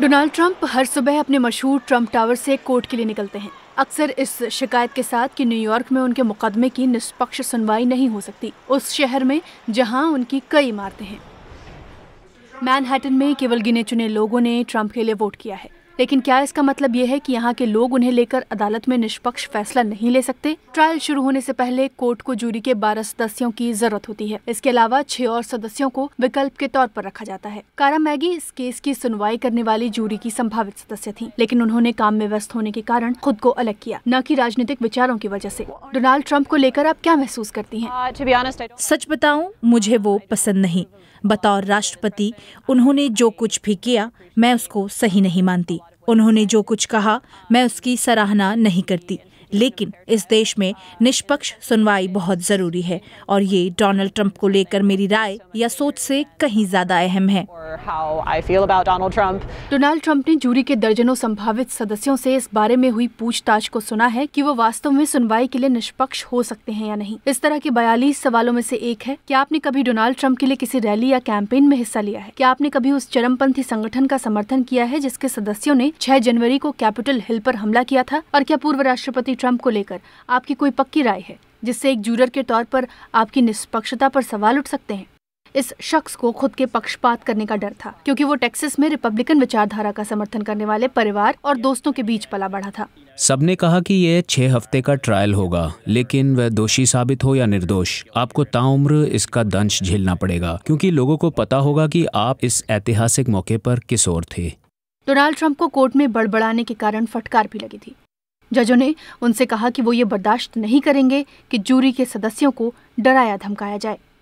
Donald Trump हर सुबह अपने मशहूर ट्रंप टावर से कोर्ट के लिए निकलते हैं अक्सर इस शिकायत के साथ कि न्यूयॉर्क में उनके मुकदमे की निष्पक्ष सुनवाई नहीं हो सकती उस शहर में जहां उनकी कई इमारतें हैं मैनहट्टन में केवल गिने चुने लोगों ने ट्रंप के लिए वोट किया है लेकिन क्या इसका मतलब यह है कि यहाँ के लोग उन्हें लेकर अदालत में निष्पक्ष फैसला नहीं ले सकते ट्रायल शुरू होने से पहले कोर्ट को जूरी के बारह सदस्यों की जरूरत होती है इसके अलावा छह और सदस्यों को विकल्प के तौर पर रखा जाता है कारा मैगी इस केस की सुनवाई करने वाली जूरी की संभावित सदस्य थी लेकिन उन्होंने काम में व्यस्त होने के कारण खुद को अलग किया न की कि राजनीतिक विचारों की वजह ऐसी डोनाल्ड ट्रंप को लेकर आप क्या महसूस करती है uh, सच बताऊँ मुझे वो पसंद नहीं बतौर राष्ट्रपति उन्होंने जो कुछ भी किया मैं उसको सही नहीं मानती उन्होंने जो कुछ कहा मैं उसकी सराहना नहीं करती लेकिन इस देश में निष्पक्ष सुनवाई बहुत जरूरी है और ये डोनाल्ड ट्रंप को लेकर मेरी राय या सोच से कहीं ज्यादा अहम है डोनाल्ड ट्रंप ने जूरी के दर्जनों संभावित सदस्यों से इस बारे में हुई पूछताछ को सुना है कि वो वास्तव में सुनवाई के लिए निष्पक्ष हो सकते हैं या नहीं इस तरह के बयालीस सवालों में से एक है क्या आपने कभी डोनाल्ड ट्रंप के लिए किसी रैली या कैंपेन में हिस्सा लिया है क्या आपने कभी उस चरमपंथी संगठन का समर्थन किया है जिसके सदस्यों ने छह जनवरी को कैपिटल हिल पर हमला किया था और क्या पूर्व राष्ट्रपति ट्रंप को लेकर आपकी कोई पक्की राय है जिससे एक जूरर के तौर पर आपकी निष्पक्षता पर सवाल उठ सकते हैं इस शख्स को खुद के पक्षपात करने का डर था क्योंकि वो टेक्सास में रिपब्लिकन विचारधारा का समर्थन करने वाले परिवार और दोस्तों के बीच पला बढ़ा था सबने कहा कि ये छह हफ्ते का ट्रायल होगा लेकिन वह दोषी साबित हो या निर्दोष आपको ताउम्र इसका दंश झेलना पड़ेगा क्योंकि लोगों को पता होगा कि आप इस ऐतिहासिक मौके पर किस ओर थे डोनाल्ड ट्रंप को कोर्ट में बड़बड़ाने के कारण फटकार भी लगी थी जजों ने उनसे कहा कि वो ये बर्दाश्त नहीं करेंगे कि जूरी के सदस्यों को डराया धमकाया जाए